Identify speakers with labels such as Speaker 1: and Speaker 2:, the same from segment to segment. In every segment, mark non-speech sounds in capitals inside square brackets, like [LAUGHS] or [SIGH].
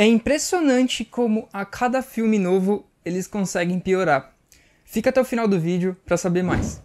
Speaker 1: É impressionante como a cada filme novo eles conseguem piorar. Fica até o final do vídeo para saber mais.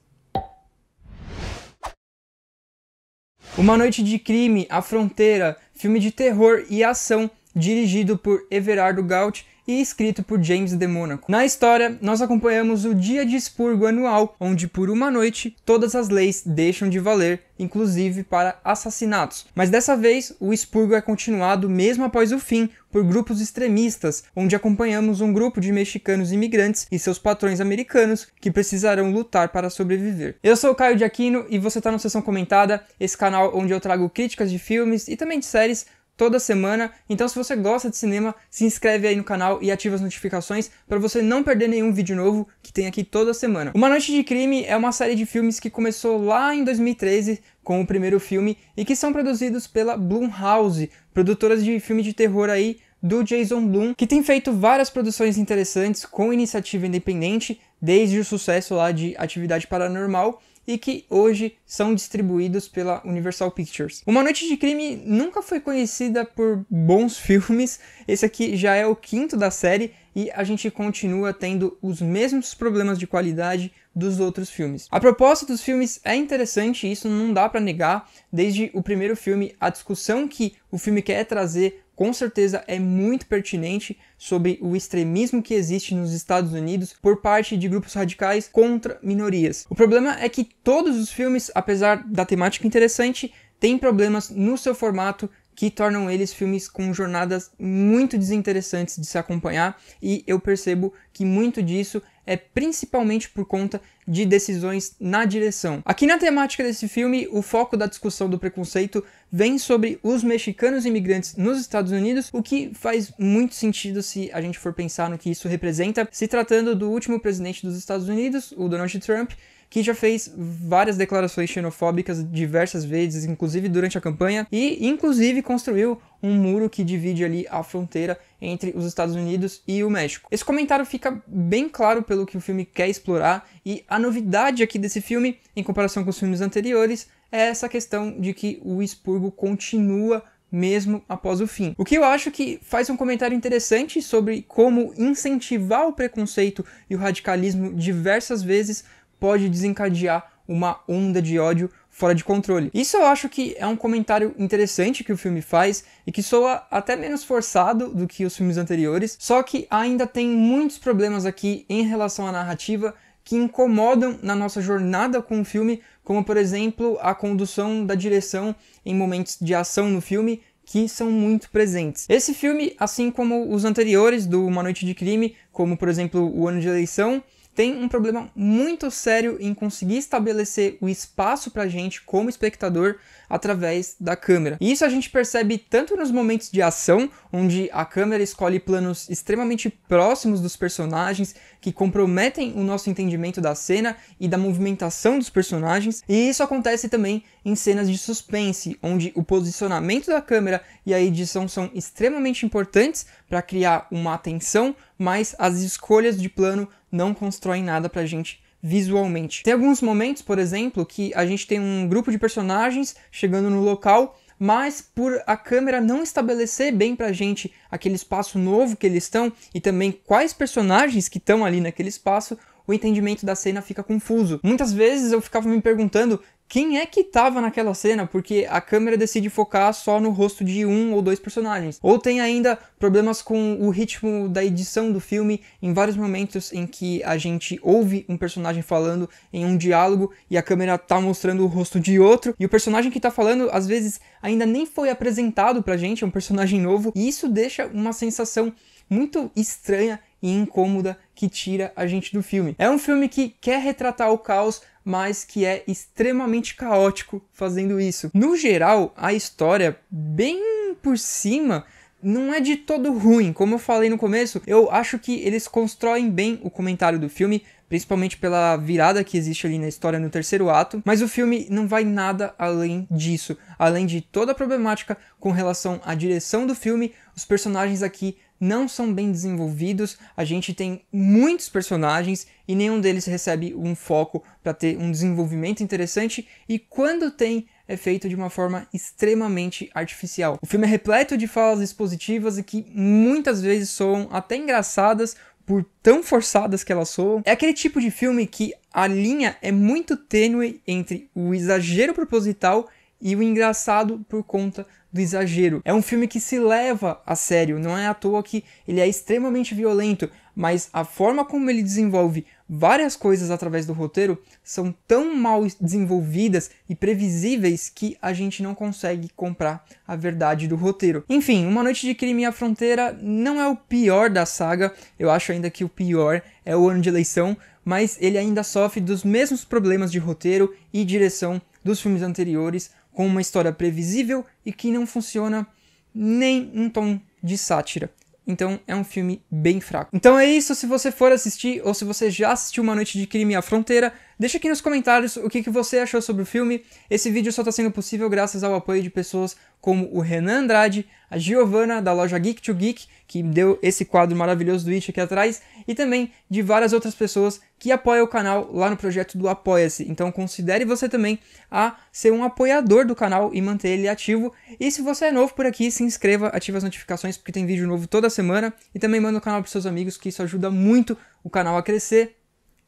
Speaker 1: Uma Noite de Crime, A Fronteira, filme de terror e ação dirigido por Everardo Gaut e escrito por James de Monaco. Na história, nós acompanhamos o dia de expurgo anual, onde por uma noite todas as leis deixam de valer, inclusive para assassinatos. Mas dessa vez, o expurgo é continuado mesmo após o fim por grupos extremistas, onde acompanhamos um grupo de mexicanos imigrantes e seus patrões americanos que precisarão lutar para sobreviver. Eu sou o Caio de Aquino e você está no Sessão Comentada, esse canal onde eu trago críticas de filmes e também de séries toda semana. Então, se você gosta de cinema, se inscreve aí no canal e ativa as notificações para você não perder nenhum vídeo novo que tem aqui toda semana. Uma Noite de Crime é uma série de filmes que começou lá em 2013 com o primeiro filme e que são produzidos pela Blumhouse, produtoras de filme de terror aí do Jason Blum, que tem feito várias produções interessantes com iniciativa independente, desde o sucesso lá de Atividade Paranormal e que hoje são distribuídos pela Universal Pictures. Uma Noite de Crime nunca foi conhecida por bons [LAUGHS] filmes, esse aqui já é o quinto da série e a gente continua tendo os mesmos problemas de qualidade dos outros filmes. A proposta dos filmes é interessante, isso não dá para negar. Desde o primeiro filme, a discussão que o filme quer trazer com certeza é muito pertinente sobre o extremismo que existe nos Estados Unidos por parte de grupos radicais contra minorias. O problema é que todos os filmes, apesar da temática interessante, têm problemas no seu formato que tornam eles filmes com jornadas muito desinteressantes de se acompanhar, e eu percebo que muito disso é principalmente por conta de decisões na direção. Aqui na temática desse filme, o foco da discussão do preconceito vem sobre os mexicanos imigrantes nos Estados Unidos, o que faz muito sentido se a gente for pensar no que isso representa, se tratando do último presidente dos Estados Unidos, o Donald Trump, que já fez várias declarações xenofóbicas diversas vezes, inclusive durante a campanha, e inclusive construiu um muro que divide ali a fronteira entre os Estados Unidos e o México. Esse comentário fica bem claro pelo que o filme quer explorar, e a novidade aqui desse filme, em comparação com os filmes anteriores, é essa questão de que o expurgo continua mesmo após o fim. O que eu acho que faz um comentário interessante sobre como incentivar o preconceito e o radicalismo diversas vezes pode desencadear uma onda de ódio fora de controle. Isso eu acho que é um comentário interessante que o filme faz e que soa até menos forçado do que os filmes anteriores, só que ainda tem muitos problemas aqui em relação à narrativa que incomodam na nossa jornada com o filme, como por exemplo a condução da direção em momentos de ação no filme que são muito presentes. Esse filme, assim como os anteriores do Uma Noite de Crime, como por exemplo O Ano de Eleição, tem um problema muito sério em conseguir estabelecer o espaço para a gente como espectador através da câmera. E isso a gente percebe tanto nos momentos de ação, onde a câmera escolhe planos extremamente próximos dos personagens, que comprometem o nosso entendimento da cena e da movimentação dos personagens, e isso acontece também em cenas de suspense, onde o posicionamento da câmera e a edição são extremamente importantes para criar uma atenção, mas as escolhas de plano não constroem nada pra gente visualmente. Tem alguns momentos, por exemplo, que a gente tem um grupo de personagens chegando no local, mas por a câmera não estabelecer bem pra gente aquele espaço novo que eles estão e também quais personagens que estão ali naquele espaço, o entendimento da cena fica confuso. Muitas vezes eu ficava me perguntando quem é que tava naquela cena, porque a câmera decide focar só no rosto de um ou dois personagens. Ou tem ainda problemas com o ritmo da edição do filme, em vários momentos em que a gente ouve um personagem falando em um diálogo e a câmera tá mostrando o rosto de outro, e o personagem que tá falando às vezes ainda nem foi apresentado pra gente, é um personagem novo, e isso deixa uma sensação muito estranha e incômoda que tira a gente do filme. É um filme que quer retratar o caos, mas que é extremamente caótico fazendo isso. No geral, a história, bem por cima, não é de todo ruim. Como eu falei no começo, eu acho que eles constroem bem o comentário do filme, principalmente pela virada que existe ali na história no terceiro ato, mas o filme não vai nada além disso, além de toda a problemática com relação à direção do filme, os personagens aqui não são bem desenvolvidos, a gente tem muitos personagens e nenhum deles recebe um foco para ter um desenvolvimento interessante, e quando tem, é feito de uma forma extremamente artificial. O filme é repleto de falas expositivas e que muitas vezes soam até engraçadas por tão forçadas que elas soam. É aquele tipo de filme que a linha é muito tênue entre o exagero proposital e o engraçado por conta do exagero. É um filme que se leva a sério, não é à toa que ele é extremamente violento, mas a forma como ele desenvolve várias coisas através do roteiro são tão mal desenvolvidas e previsíveis que a gente não consegue comprar a verdade do roteiro. Enfim, Uma Noite de Crime à Fronteira não é o pior da saga, eu acho ainda que o pior é o ano de eleição, mas ele ainda sofre dos mesmos problemas de roteiro e direção dos filmes anteriores, com uma história previsível e que não funciona nem um tom de sátira. Então é um filme bem fraco. Então é isso, se você for assistir ou se você já assistiu Uma Noite de Crime à Fronteira, deixa aqui nos comentários o que, que você achou sobre o filme. Esse vídeo só está sendo possível graças ao apoio de pessoas como o Renan Andrade, a Giovana da loja Geek to Geek, que deu esse quadro maravilhoso do It aqui atrás, e também de várias outras pessoas que apoia o canal lá no projeto do Apoia-se. Então considere você também a ser um apoiador do canal e manter ele ativo. E se você é novo por aqui, se inscreva, ative as notificações porque tem vídeo novo toda semana e também manda o canal para seus amigos que isso ajuda muito o canal a crescer.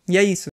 Speaker 1: E é isso.